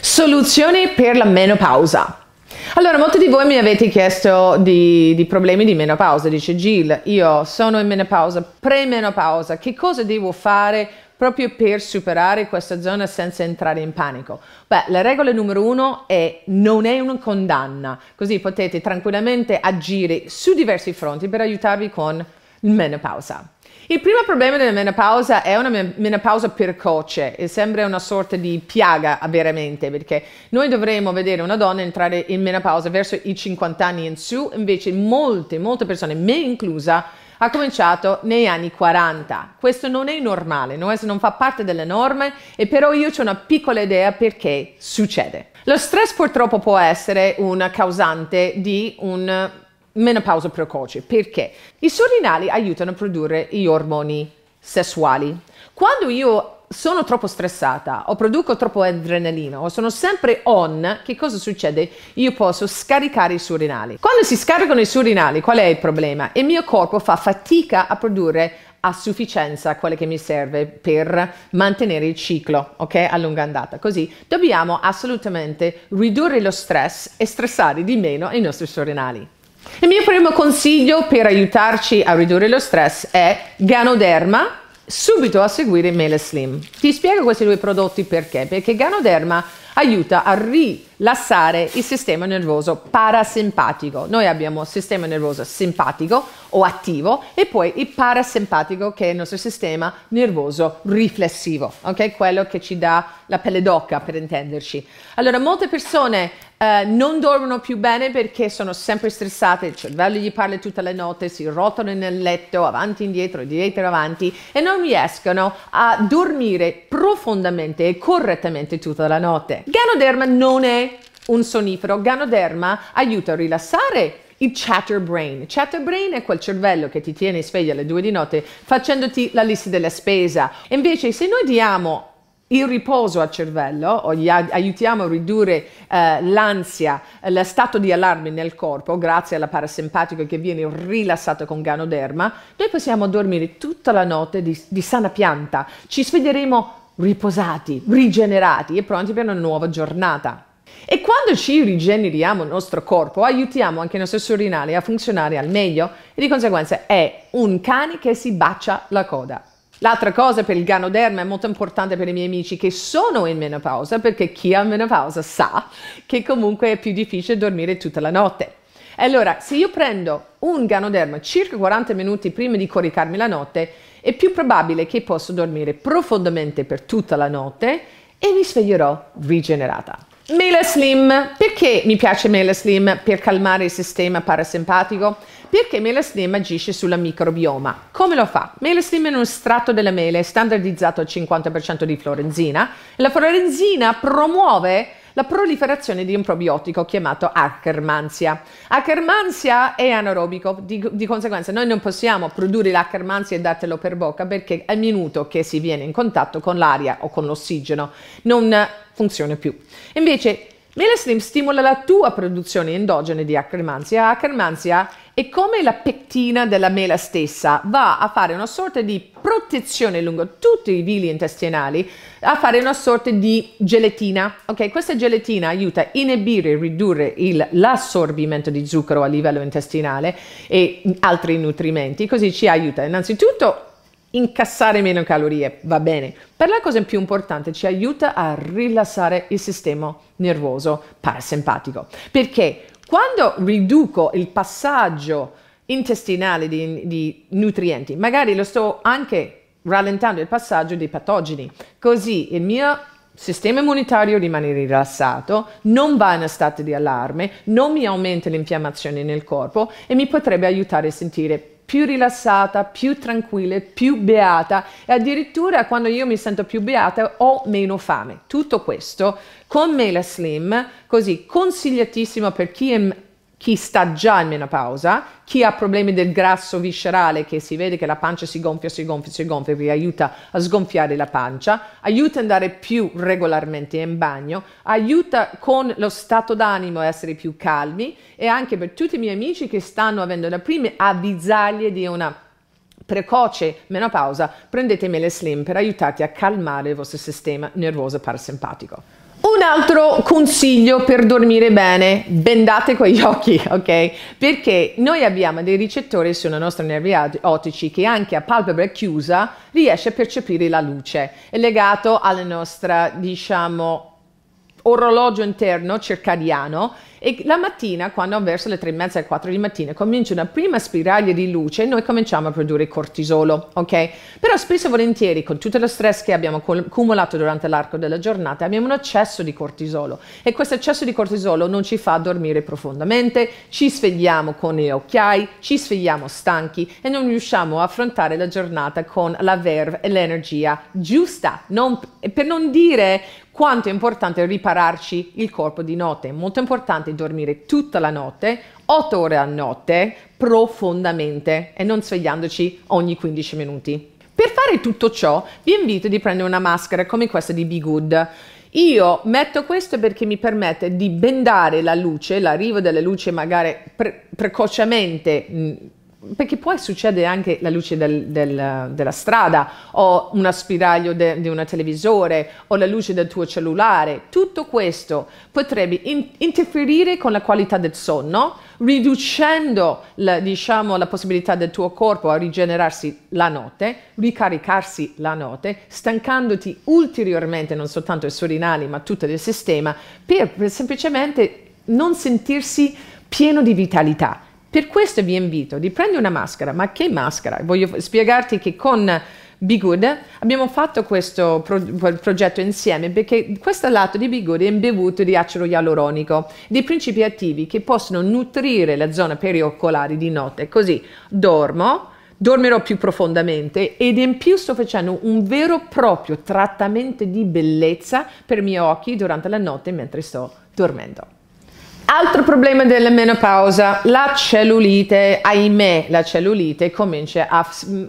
Soluzioni per la menopausa. Allora, molti di voi mi avete chiesto di, di, problemi di menopausa. Dice Jill, io sono in menopausa, premenopausa, che cosa devo fare proprio per superare questa zona senza entrare in panico? Beh, la regola numero uno è non è una condanna, così potete tranquillamente agire su diversi fronti per aiutarvi con menopausa. Il primo problema della menopausa è una menopausa precoce e sembra una sorta di piaga veramente perché noi dovremmo vedere una donna entrare in menopausa verso i 50 anni in su, invece molte, molte persone, me inclusa, ha cominciato negli anni 40. Questo non è normale, non fa parte delle norme, e però io ho una piccola idea perché succede. Lo stress purtroppo può essere una causante di un menopausa precoce. Perché? I surrinali aiutano a produrre gli ormoni sessuali. Quando io sono troppo stressata o produco troppo adrenalina o sono sempre on, che cosa succede? Io posso scaricare i surrinali. Quando si scaricano i surrinali, qual è il problema? Il mio corpo fa fatica a produrre a sufficienza quello che mi serve per mantenere il ciclo, ok? A lunga andata. Così dobbiamo assolutamente ridurre lo stress e stressare di meno i nostri surrinali. Il mio primo consiglio per aiutarci a ridurre lo stress è Ganoderma, subito a seguire Mele Slim. Ti spiego questi due prodotti perché? Perché Ganoderma aiuta a rilassare il sistema nervoso parasimpatico. Noi abbiamo il sistema nervoso simpatico o attivo e poi il parasimpatico che è il nostro sistema nervoso riflessivo, ok? Quello che ci dà la pelle d'occa per intenderci. Allora, molte persone eh, non dormono più bene perché sono sempre stressate, il cervello gli parla tutte le notte, si rotolano nel letto, avanti e indietro, dietro e avanti, e non riescono a dormire profondamente e correttamente tutta la notte. Ganoderma non è un sonnifero, Ganoderma aiuta a rilassare il chatterbrain. Chatterbrain è quel cervello che ti tiene sveglia alle due di notte facendoti la lista della spesa. Invece se noi diamo il riposo al cervello, o gli aiutiamo a ridurre eh, l'ansia, eh, lo stato di allarme nel corpo, grazie alla parasimpatica che viene rilassata con ganoderma, noi possiamo dormire tutta la notte di, di sana pianta, ci sveglieremo riposati, rigenerati e pronti per una nuova giornata. E quando ci rigeneriamo il nostro corpo, aiutiamo anche il nostro serinale a funzionare al meglio e di conseguenza è un cane che si bacia la coda. L'altra cosa per il ganoderma è molto importante per i miei amici che sono in menopausa, perché chi ha menopausa sa che comunque è più difficile dormire tutta la notte. Allora, se io prendo un ganoderma circa 40 minuti prima di coricarmi la notte, è più probabile che possa dormire profondamente per tutta la notte e mi sveglierò rigenerata. Mela Slim, perché mi piace Mela Slim? Per calmare il sistema parasimpatico? Perché Mela Slim agisce sulla microbioma. Come lo fa? Mela Slim è un estratto della mele standardizzato al 50% di florenzina. La florenzina promuove la proliferazione di un probiotico chiamato Ackermansia. Ackermansia è anaerobico, di, di conseguenza noi non possiamo produrre l'Ackermansia e dartelo per bocca perché al minuto che si viene in contatto con l'aria o con l'ossigeno non funziona più. Invece Melestream stimola la tua produzione endogena di Ackermansia. Ackermansia e come la pectina della mela stessa va a fare una sorta di protezione lungo tutti i vili intestinali, a fare una sorta di gelatina. Ok, questa gelatina aiuta a inibire e ridurre il, l'assorbimento di zucchero a livello intestinale e altri nutrimenti, così ci aiuta innanzitutto incassare meno calorie, va bene, per la cosa più importante ci aiuta a rilassare il sistema nervoso parasimpatico, perché quando riduco il passaggio intestinale di, di nutrienti, magari lo sto anche rallentando il passaggio dei patogeni, così il mio sistema immunitario rimane rilassato, non va in stato di allarme, non mi aumenta l'infiammazione nel corpo e mi potrebbe aiutare a sentire più rilassata, più tranquilla, più beata e addirittura quando io mi sento più beata ho meno fame. Tutto questo con Mela Slim, così consigliatissimo per chi è chi sta già in menopausa, chi ha problemi del grasso viscerale che si vede che la pancia si gonfia, si gonfia, si gonfia, vi aiuta a sgonfiare la pancia, aiuta ad andare più regolarmente in bagno, aiuta con lo stato d'animo a essere più calmi e anche per tutti i miei amici che stanno avendo le prime avvisaglie di una precoce menopausa, prendete le slim per aiutarti a calmare il vostro sistema nervoso parasimpatico. Un altro consiglio per dormire bene, bendate quegli occhi, ok? Perché noi abbiamo dei ricettori sui nostri nervi ottici che anche a palpebra chiusa riesce a percepire la luce. È legato alla nostra, diciamo, orologio interno circadiano e la mattina, quando verso le tre e mezza, alle quattro di mattina, comincia una prima spiraglia di luce e noi cominciamo a produrre cortisolo, ok? Però spesso e volentieri, con tutto lo stress che abbiamo accumulato durante l'arco della giornata, abbiamo un eccesso di cortisolo e questo eccesso di cortisolo non ci fa dormire profondamente, ci svegliamo con gli occhiai, ci svegliamo stanchi e non riusciamo a affrontare la giornata con la verve e l'energia giusta, non, per non dire quanto è importante ripararci il corpo di notte, è molto importante importante dormire tutta la notte, 8 ore a notte, profondamente e non svegliandoci ogni 15 minuti. Per fare tutto ciò vi invito di prendere una maschera come questa di Be Good. Io metto questo perché mi permette di bendare la luce, l'arrivo della luce magari pre- precocemente perché poi succede anche la luce del, del, della strada o un aspiraglio di un televisore o la luce del tuo cellulare, tutto questo potrebbe in, interferire con la qualità del sonno, riducendo la, diciamo, la possibilità del tuo corpo a rigenerarsi la notte, ricaricarsi la notte, stancandoti ulteriormente non soltanto i surinali ma tutto il sistema per, per semplicemente non sentirsi pieno di vitalità per questo vi invito di prendere una maschera, ma che maschera? Voglio spiegarti che con Be Good abbiamo fatto questo pro- progetto insieme perché questo lato di Be Good è imbevuto di acero ialuronico, dei principi attivi che possono nutrire la zona perioccolare di notte, così dormo, dormirò più profondamente ed in più sto facendo un vero e proprio trattamento di bellezza per i miei occhi durante la notte mentre sto dormendo. Altro problema della menopausa, la cellulite, ahimè la cellulite comincia a,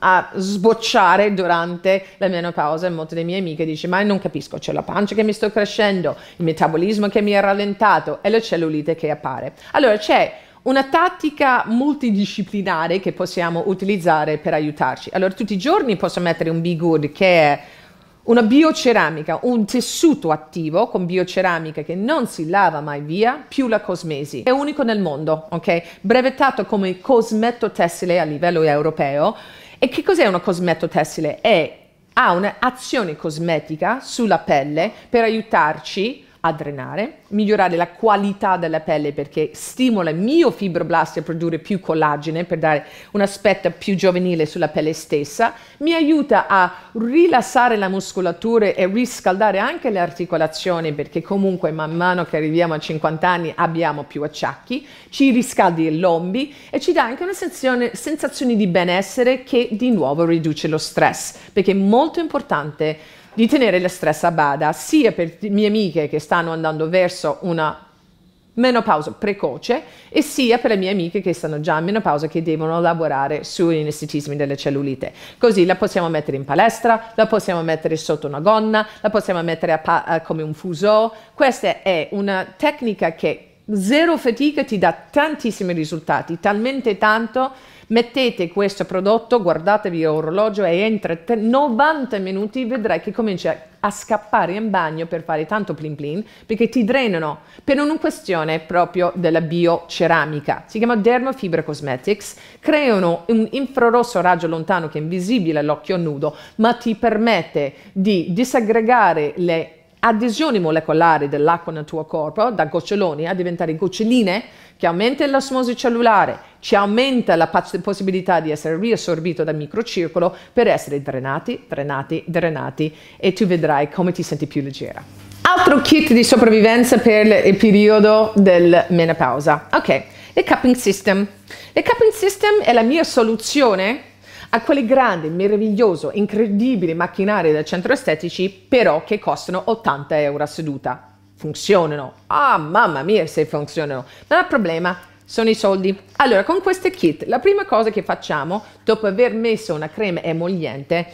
a, sbocciare durante la menopausa e molte delle mie amiche dicono ma non capisco, c'è la pancia che mi sto crescendo, il metabolismo che mi ha rallentato e la cellulite che appare. Allora c'è una tattica multidisciplinare che possiamo utilizzare per aiutarci. Allora tutti i giorni posso mettere un B-Good che è una bioceramica, un tessuto attivo con bioceramica che non si lava mai via, più la cosmesi. È unico nel mondo, ok? Brevettato come cosmetto tessile a livello europeo. E che cos'è una cosmetto tessile? È, ha un'azione cosmetica sulla pelle per aiutarci a drenare, migliorare la qualità della pelle perché stimola il mio fibroblasti a produrre più collagene per dare un aspetto più giovanile sulla pelle stessa, mi aiuta a rilassare la muscolatura e riscaldare anche le articolazioni perché comunque man mano che arriviamo a 50 anni abbiamo più acciacchi, ci riscaldi i lombi e ci dà anche una sensazione, sensazione di benessere che di nuovo riduce lo stress perché è molto importante di tenere lo stress a bada, sia per le mie amiche che stanno andando verso una menopausa precoce e sia per le mie amiche che stanno già in menopausa che devono lavorare sui inestetismi delle cellulite. Così la possiamo mettere in palestra, la possiamo mettere sotto una gonna, la possiamo mettere come un fuso. Questa è una tecnica che zero fatica ti dà tantissimi risultati, talmente tanto Mettete questo prodotto, guardatevi l'orologio e entro 90 minuti vedrai che comincia a scappare in bagno per fare tanto plin plin perché ti drenano per una questione proprio della bioceramica. Si chiama Dermofibra Cosmetics, creano un infrarosso raggio lontano che è invisibile all'occhio nudo ma ti permette di disaggregare le adesioni molecolari dell'acqua nel tuo corpo, da goccioloni a diventare goccioline, che aumenta l'osmosi cellulare, ci aumenta la possibilità di essere riassorbito dal microcircolo per essere drenati, drenati, drenati e tu vedrai come ti senti più leggera. Altro kit di sopravvivenza per il periodo del menopausa. Ok, il cupping system. Il cupping system è la mia soluzione a quelle grandi, meraviglioso, incredibili macchinari del centro estetici, però che costano 80 euro a seduta. Funzionano. Ah, mamma mia se funzionano. Ma il problema sono i soldi. Allora, con queste kit, la prima cosa che facciamo, dopo aver messo una crema emolliente,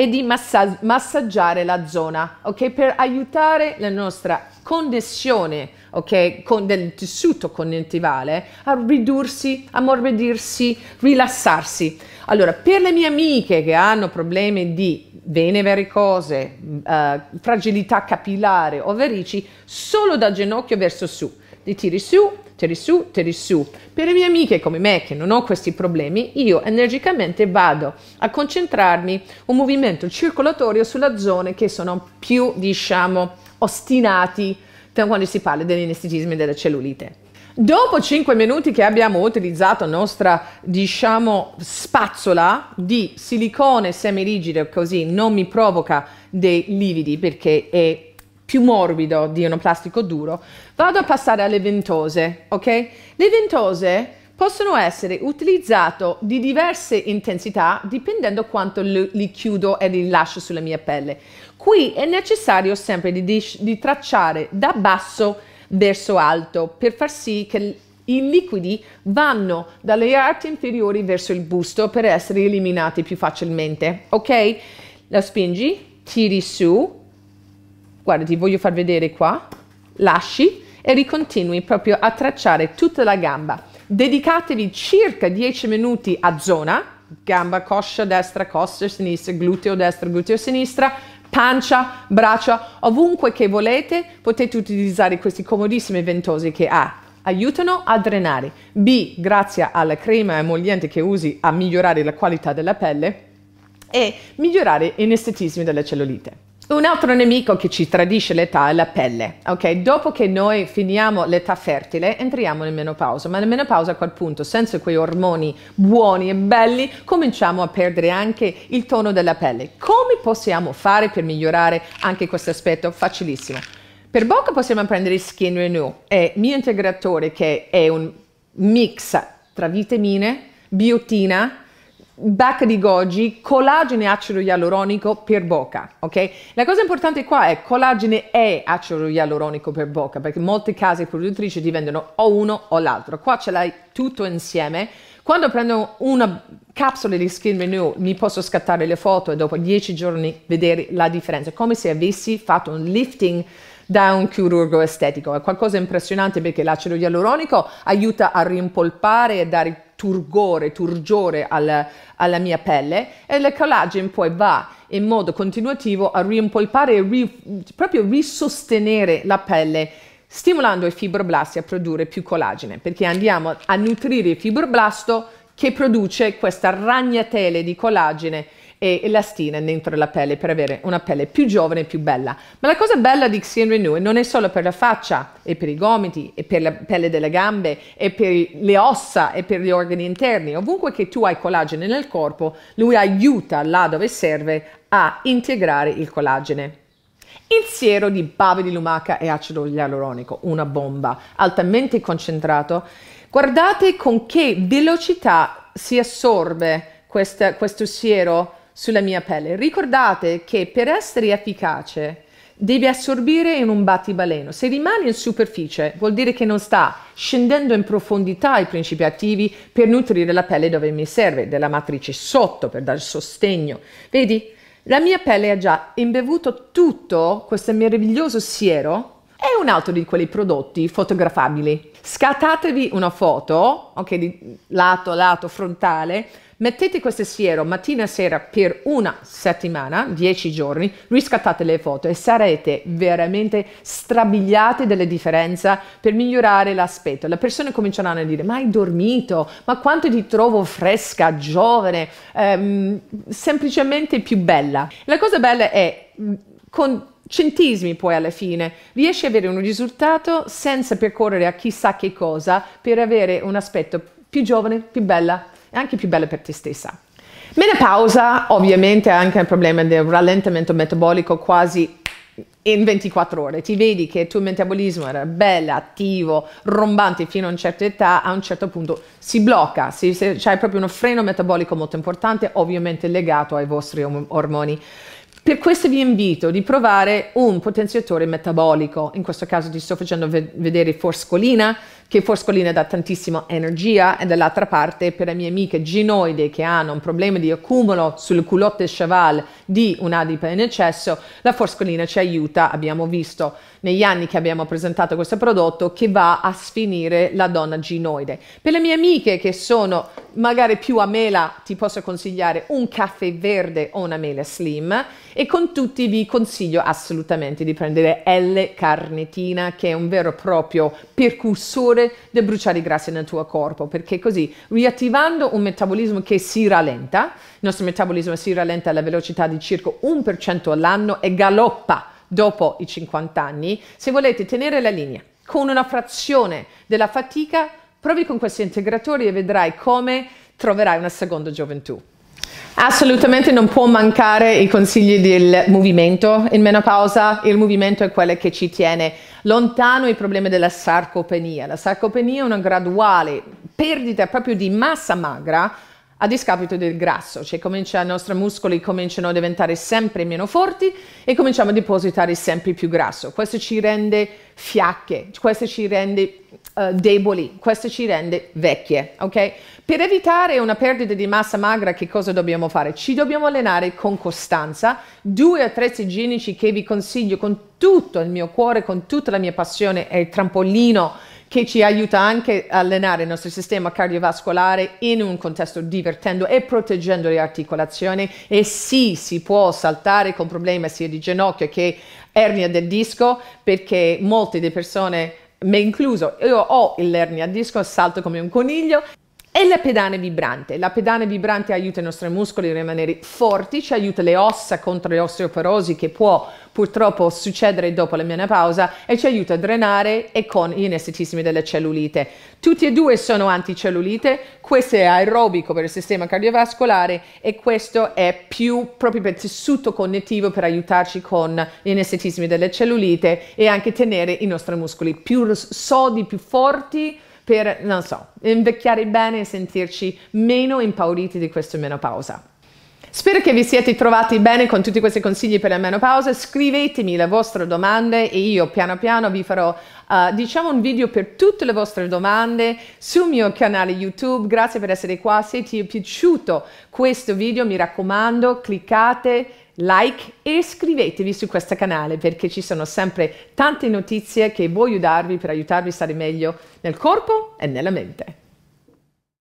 e di massa massaggiare la zona, ok? Per aiutare la nostra connessione, ok? Con del tessuto connettivale a ridursi, a ammorbidirsi, rilassarsi. Allora, per le mie amiche che hanno problemi di vene varicose, eh, fragilità capillare o verici, solo dal ginocchio verso su, li tiri su tiri su, tiri su. Per le mie amiche come me che non ho questi problemi, io energicamente vado a concentrarmi un movimento circolatorio sulla zona che sono più, diciamo, ostinati quando si parla dell'inestetismo e della cellulite. Dopo 5 minuti che abbiamo utilizzato la nostra, diciamo, spazzola di silicone semirigido, così non mi provoca dei lividi perché è più morbido di uno plastico duro, vado a passare alle ventose, ok? Le ventose possono essere utilizzate di diverse intensità dipendendo quanto li, chiudo e li lascio sulla mia pelle. Qui è necessario sempre di, di tracciare da basso verso alto per far sì che i liquidi vanno dalle arti inferiori verso il busto per essere eliminati più facilmente, ok? La spingi, tiri su, guarda ti voglio far vedere qua, lasci e ricontinui proprio a tracciare tutta la gamba. Dedicatevi circa 10 minuti a zona, gamba coscia destra, coscia sinistra, gluteo destra, gluteo sinistra, pancia, braccia, ovunque che volete potete utilizzare questi comodissimi ventosi che A ah, aiutano a drenare, B grazie alla crema emolliente che usi a migliorare la qualità della pelle e migliorare i nestetismi delle cellulite. Un altro nemico che ci tradisce l'età è la pelle. Ok, dopo che noi finiamo l'età fertile, entriamo in menopausa, ma la menopausa a quel punto, senza quei ormoni buoni e belli, cominciamo a perdere anche il tono della pelle. Come possiamo fare per migliorare anche questo aspetto? Facilissimo. Per bocca possiamo prendere Skin Renew, è mio integratore che è un mix tra vitamine, biotina, bacca di goji, collagene e acido ialuronico per bocca, ok? La cosa importante qua è collagene e acido ialuronico per bocca, perché molte case produttrici ti vendono o uno o l'altro. Qua ce l'hai tutto insieme. Quando prendo una capsula di Skin Renew mi posso scattare le foto e dopo 10 giorni vedere la differenza, come se avessi fatto un lifting da un chirurgo estetico. È qualcosa di impressionante perché l'acido ialuronico aiuta a rimpolpare e dare turgore, turgiore al, alla mia pelle e il collagen poi va in modo continuativo a rimpolpare e ri, proprio risostenere la pelle stimolando i fibroblasti a produrre più collagene perché andiamo a nutrire il fibroblasto che produce questa ragnatele di collagene e elastina dentro la pelle per avere una pelle più giovane e più bella. Ma la cosa bella di Xeon Renew non è solo per la faccia e per i gomiti e per la pelle delle gambe e per le ossa e per gli organi interni. Ovunque che tu hai collagene nel corpo, lui aiuta là dove serve a integrare il collagene. Il siero di bave di lumaca e acido ialuronico, una bomba altamente concentrato. Guardate con che velocità si assorbe questa, questo siero sulla mia pelle. Ricordate che per essere efficace devi assorbire in un battibaleno. Se rimane in superficie vuol dire che non sta scendendo in profondità i principi attivi per nutrire la pelle dove mi serve, della matrice sotto per dare sostegno. Vedi? La mia pelle ha già imbevuto tutto questo meraviglioso siero è un altro di quei prodotti fotografabili. Scattatevi una foto, ok, di lato, lato, frontale, Mettete questo siero mattina e sera per una settimana, 10 giorni, riscattate le foto e sarete veramente strabiliati delle differenze per migliorare l'aspetto. Le persone cominceranno a dire ma hai dormito, ma quanto ti trovo fresca, giovane, ehm, semplicemente più bella. La cosa bella è mm, con centesimi poi alla fine riesci ad avere un risultato senza percorrere a chissà che cosa per avere un aspetto più giovane, più bella, e anche più bella per te stessa. Menopausa ovviamente è anche un problema del rallentamento metabolico quasi in 24 ore. Ti vedi che il tuo metabolismo era bello, attivo, rombante fino a una certa età, a un certo punto si blocca, si, se, c'è proprio uno freno metabolico molto importante, ovviamente legato ai vostri ormoni. Per questo vi invito di provare un potenziatore metabolico, in questo caso ti sto facendo vedere forscolina, che Foscolina dà tantissima energia e dall'altra parte per le mie amiche ginoide che hanno un problema di accumulo sul culotte cheval di un'adipa in eccesso, la Foscolina ci aiuta, abbiamo visto negli anni che abbiamo presentato questo prodotto, che va a sfinire la donna ginoide. Per le mie amiche che sono magari più a mela, ti posso consigliare un caffè verde o una mela slim e con tutti vi consiglio assolutamente di prendere L-carnitina che è un vero e proprio percussore oppure di bruciare i grassi nel tuo corpo, perché così riattivando un metabolismo che si rallenta, il nostro metabolismo si rallenta alla velocità di circa 1% all'anno e galoppa dopo i 50 anni, se volete tenere la linea con una frazione della fatica, provi con questi integratori e vedrai come troverai una seconda gioventù. Assolutamente non può mancare i consigli del movimento in menopausa, il movimento è quello che ci tiene lontano i problemi della sarcopenia. La sarcopenia è una graduale perdita proprio di massa magra a discapito del grasso, cioè comincia, i nostri muscoli cominciano a diventare sempre meno forti e cominciamo a depositare sempre più grasso. Questo ci rende fiacche, questo ci rende uh, deboli, questo ci rende vecchie, ok? Per evitare una perdita di massa magra che cosa dobbiamo fare? Ci dobbiamo allenare con costanza. Due attrezzi igienici che vi consiglio con tutto il mio cuore, con tutta la mia passione, è il trampolino che ci aiuta anche a allenare il nostro sistema cardiovascolare in un contesto divertendo e proteggendo le articolazioni e sì si può saltare con problemi sia di ginocchio che ernia del disco perché molte delle persone me incluso io ho l'ernia del disco salto come un coniglio e la pedana vibrante. La pedana vibrante aiuta i nostri muscoli a rimanere forti, ci aiuta le ossa contro le osteoporosi che può purtroppo succedere dopo la menopausa e ci aiuta a drenare e con gli inestetismi delle cellulite. Tutti e due sono anticellulite, questo è aerobico per il sistema cardiovascolare e questo è più proprio per il tessuto connettivo per aiutarci con gli inestetismi delle cellulite e anche tenere i nostri muscoli più solidi, più forti per, non so, invecchiare bene e sentirci meno impauriti di questa menopausa. Spero che vi siate trovati bene con tutti questi consigli per la menopausa. Scrivetemi le vostre domande e io piano piano vi farò uh, diciamo un video per tutte le vostre domande sul mio canale YouTube. Grazie per essere qua. Se ti è piaciuto questo video, mi raccomando, cliccate like e iscrivetevi su questo canale perché ci sono sempre tante notizie che voglio darvi per aiutarvi a stare meglio nel corpo e nella mente.